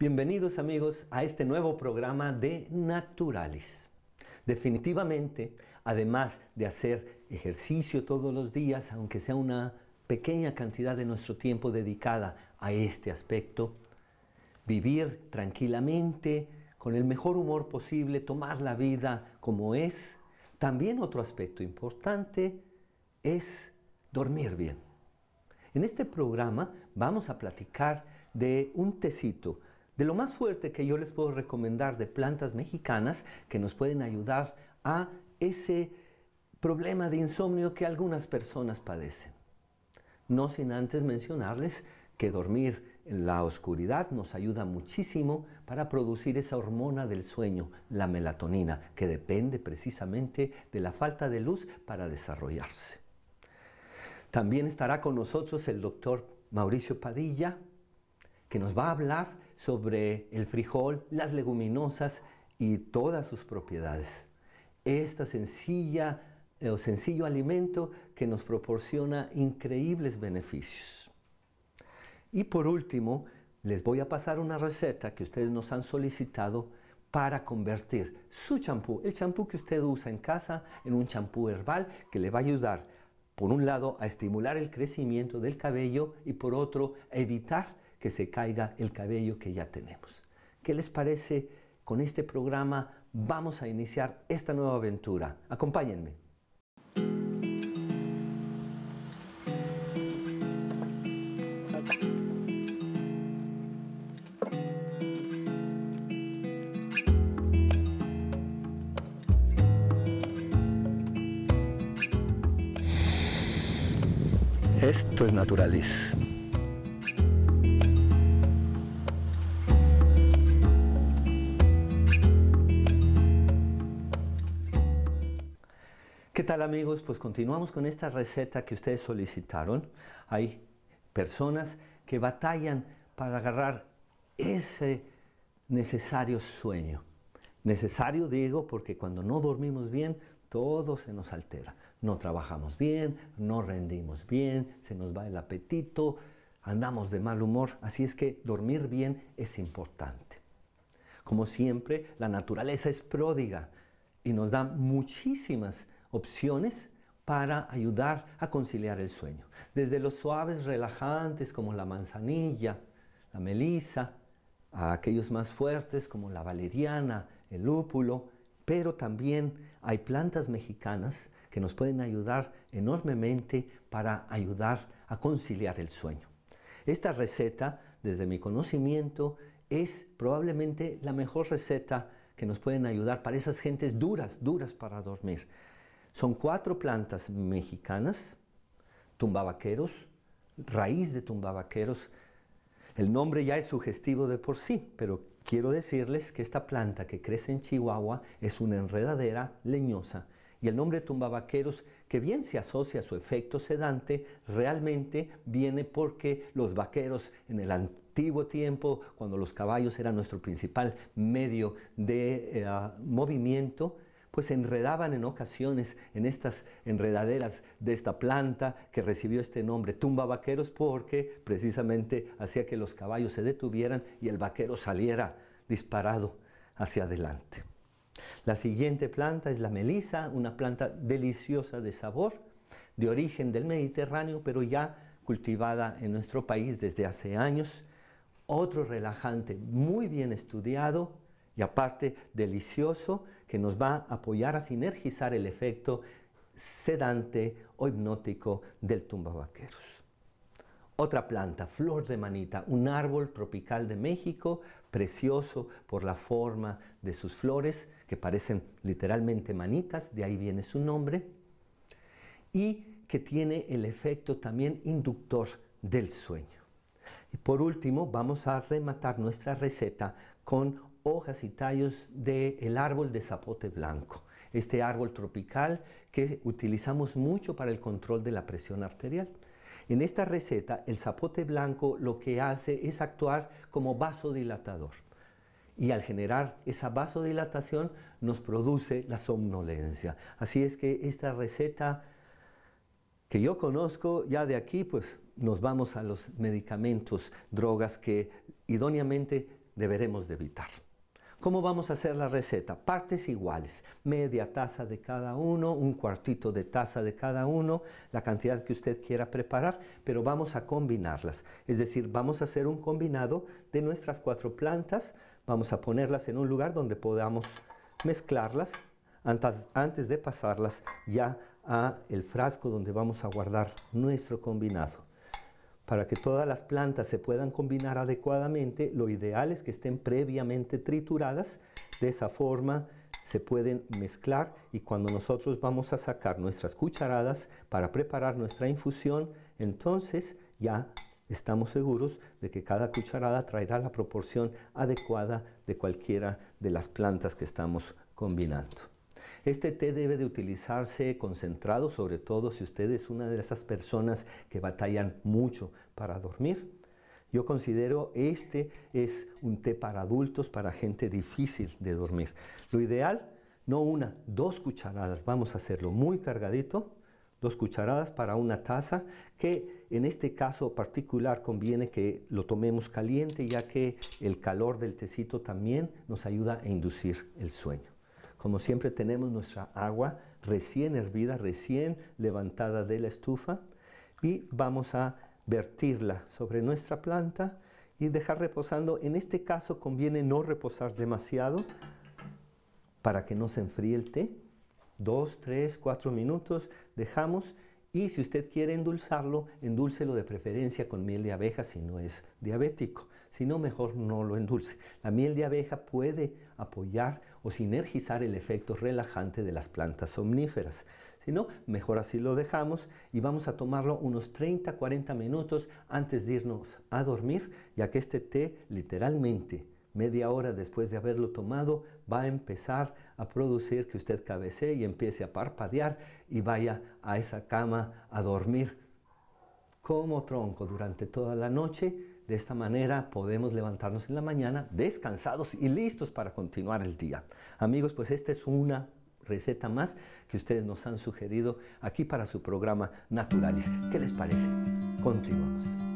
Bienvenidos amigos a este nuevo programa de Naturales. Definitivamente, además de hacer ejercicio todos los días, aunque sea una pequeña cantidad de nuestro tiempo dedicada a este aspecto, vivir tranquilamente, con el mejor humor posible, tomar la vida como es, también otro aspecto importante es dormir bien. En este programa vamos a platicar de un tecito de lo más fuerte que yo les puedo recomendar de plantas mexicanas que nos pueden ayudar a ese problema de insomnio que algunas personas padecen. No sin antes mencionarles que dormir en la oscuridad nos ayuda muchísimo para producir esa hormona del sueño, la melatonina, que depende precisamente de la falta de luz para desarrollarse. También estará con nosotros el doctor Mauricio Padilla, que nos va a hablar sobre el frijol, las leguminosas y todas sus propiedades. Esta sencilla eh, sencillo alimento que nos proporciona increíbles beneficios. Y por último, les voy a pasar una receta que ustedes nos han solicitado para convertir su champú, el champú que usted usa en casa, en un champú herbal que le va a ayudar, por un lado, a estimular el crecimiento del cabello y por otro, a evitar que se caiga el cabello que ya tenemos. ¿Qué les parece con este programa? Vamos a iniciar esta nueva aventura. Acompáñenme. Esto es Naturalis. tal amigos? Pues continuamos con esta receta que ustedes solicitaron. Hay personas que batallan para agarrar ese necesario sueño. Necesario digo porque cuando no dormimos bien, todo se nos altera. No trabajamos bien, no rendimos bien, se nos va el apetito, andamos de mal humor. Así es que dormir bien es importante. Como siempre, la naturaleza es pródiga y nos da muchísimas opciones para ayudar a conciliar el sueño. Desde los suaves relajantes como la manzanilla, la melisa, a aquellos más fuertes como la valeriana, el lúpulo, pero también hay plantas mexicanas que nos pueden ayudar enormemente para ayudar a conciliar el sueño. Esta receta, desde mi conocimiento, es probablemente la mejor receta que nos pueden ayudar para esas gentes duras, duras para dormir. Son cuatro plantas mexicanas, tumbabaqueros, raíz de tumbabaqueros. El nombre ya es sugestivo de por sí, pero quiero decirles que esta planta que crece en Chihuahua es una enredadera leñosa y el nombre tumbabaqueros, que bien se asocia a su efecto sedante, realmente viene porque los vaqueros en el antiguo tiempo, cuando los caballos eran nuestro principal medio de eh, ah, movimiento, pues se enredaban en ocasiones en estas enredaderas de esta planta que recibió este nombre, tumba vaqueros, porque precisamente hacía que los caballos se detuvieran y el vaquero saliera disparado hacia adelante. La siguiente planta es la melisa, una planta deliciosa de sabor, de origen del Mediterráneo, pero ya cultivada en nuestro país desde hace años. Otro relajante muy bien estudiado, y aparte delicioso que nos va a apoyar a sinergizar el efecto sedante o hipnótico del vaqueros. Otra planta, flor de manita, un árbol tropical de México, precioso por la forma de sus flores, que parecen literalmente manitas, de ahí viene su nombre, y que tiene el efecto también inductor del sueño. Y por último, vamos a rematar nuestra receta con hojas y tallos del árbol de zapote blanco, este árbol tropical que utilizamos mucho para el control de la presión arterial. En esta receta, el zapote blanco lo que hace es actuar como vasodilatador. Y al generar esa vasodilatación nos produce la somnolencia. Así es que esta receta que yo conozco, ya de aquí pues nos vamos a los medicamentos, drogas que idóneamente deberemos de evitar. ¿Cómo vamos a hacer la receta? Partes iguales, media taza de cada uno, un cuartito de taza de cada uno, la cantidad que usted quiera preparar, pero vamos a combinarlas. Es decir, vamos a hacer un combinado de nuestras cuatro plantas, vamos a ponerlas en un lugar donde podamos mezclarlas antes de pasarlas ya a el frasco donde vamos a guardar nuestro combinado. Para que todas las plantas se puedan combinar adecuadamente, lo ideal es que estén previamente trituradas. De esa forma se pueden mezclar y cuando nosotros vamos a sacar nuestras cucharadas para preparar nuestra infusión, entonces ya estamos seguros de que cada cucharada traerá la proporción adecuada de cualquiera de las plantas que estamos combinando. Este té debe de utilizarse concentrado, sobre todo si usted es una de esas personas que batallan mucho para dormir. Yo considero este es un té para adultos, para gente difícil de dormir. Lo ideal, no una, dos cucharadas. Vamos a hacerlo muy cargadito. Dos cucharadas para una taza, que en este caso particular conviene que lo tomemos caliente, ya que el calor del tecito también nos ayuda a inducir el sueño. Como siempre tenemos nuestra agua recién hervida, recién levantada de la estufa y vamos a vertirla sobre nuestra planta y dejar reposando. En este caso conviene no reposar demasiado para que no se enfríe el té. Dos, tres, cuatro minutos dejamos y si usted quiere endulzarlo, endúlcelo de preferencia con miel de abeja si no es diabético. Si no, mejor no lo endulce. La miel de abeja puede apoyar o sinergizar el efecto relajante de las plantas somníferas. Si no, mejor así lo dejamos y vamos a tomarlo unos 30-40 minutos antes de irnos a dormir, ya que este té literalmente media hora después de haberlo tomado, va a empezar a producir que usted cabecee y empiece a parpadear y vaya a esa cama a dormir como tronco durante toda la noche de esta manera podemos levantarnos en la mañana descansados y listos para continuar el día. Amigos, pues esta es una receta más que ustedes nos han sugerido aquí para su programa Naturalis. ¿Qué les parece? Continuamos.